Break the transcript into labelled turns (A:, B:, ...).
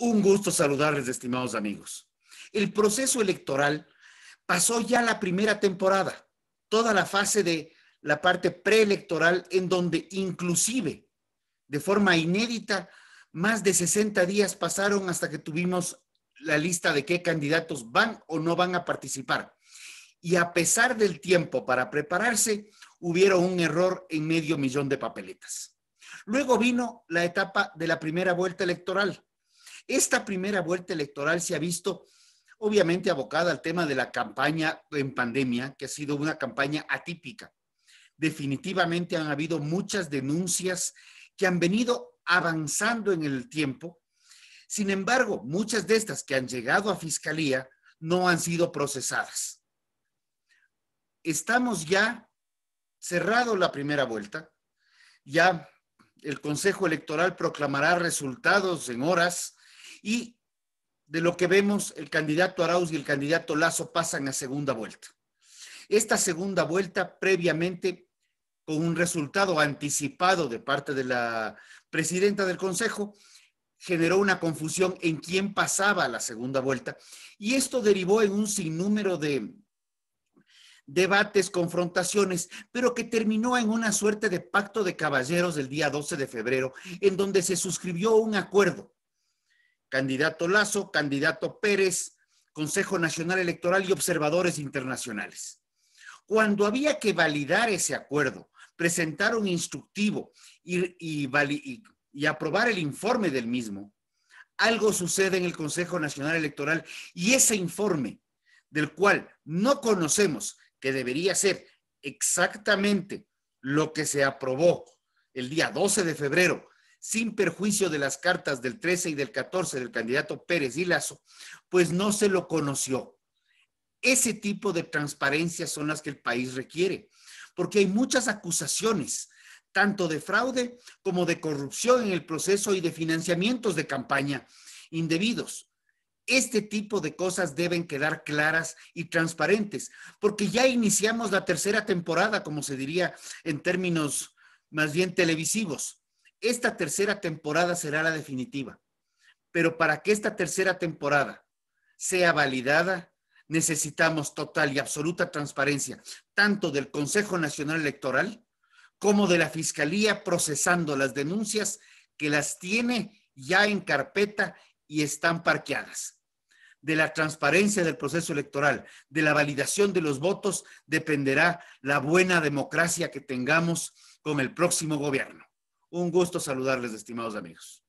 A: Un gusto saludarles, estimados amigos. El proceso electoral pasó ya la primera temporada, toda la fase de la parte preelectoral, en donde inclusive, de forma inédita, más de 60 días pasaron hasta que tuvimos la lista de qué candidatos van o no van a participar. Y a pesar del tiempo para prepararse, hubieron un error en medio millón de papeletas. Luego vino la etapa de la primera vuelta electoral, esta primera vuelta electoral se ha visto obviamente abocada al tema de la campaña en pandemia, que ha sido una campaña atípica. Definitivamente han habido muchas denuncias que han venido avanzando en el tiempo. Sin embargo, muchas de estas que han llegado a fiscalía no han sido procesadas. Estamos ya cerrado la primera vuelta. Ya el Consejo Electoral proclamará resultados en horas y de lo que vemos, el candidato Arauz y el candidato Lazo pasan a segunda vuelta. Esta segunda vuelta previamente con un resultado anticipado de parte de la presidenta del Consejo, generó una confusión en quién pasaba a la segunda vuelta. Y esto derivó en un sinnúmero de debates, confrontaciones, pero que terminó en una suerte de pacto de caballeros del día 12 de febrero, en donde se suscribió un acuerdo candidato Lazo, candidato Pérez, Consejo Nacional Electoral y observadores internacionales. Cuando había que validar ese acuerdo, presentar un instructivo y, y aprobar el informe del mismo, algo sucede en el Consejo Nacional Electoral y ese informe, del cual no conocemos que debería ser exactamente lo que se aprobó el día 12 de febrero sin perjuicio de las cartas del 13 y del 14 del candidato Pérez y Lazo, pues no se lo conoció. Ese tipo de transparencia son las que el país requiere, porque hay muchas acusaciones, tanto de fraude como de corrupción en el proceso y de financiamientos de campaña indebidos. Este tipo de cosas deben quedar claras y transparentes, porque ya iniciamos la tercera temporada, como se diría en términos más bien televisivos esta tercera temporada será la definitiva, pero para que esta tercera temporada sea validada, necesitamos total y absoluta transparencia, tanto del Consejo Nacional Electoral como de la Fiscalía procesando las denuncias que las tiene ya en carpeta y están parqueadas. De la transparencia del proceso electoral, de la validación de los votos, dependerá la buena democracia que tengamos con el próximo gobierno. Un gusto saludarles, estimados amigos.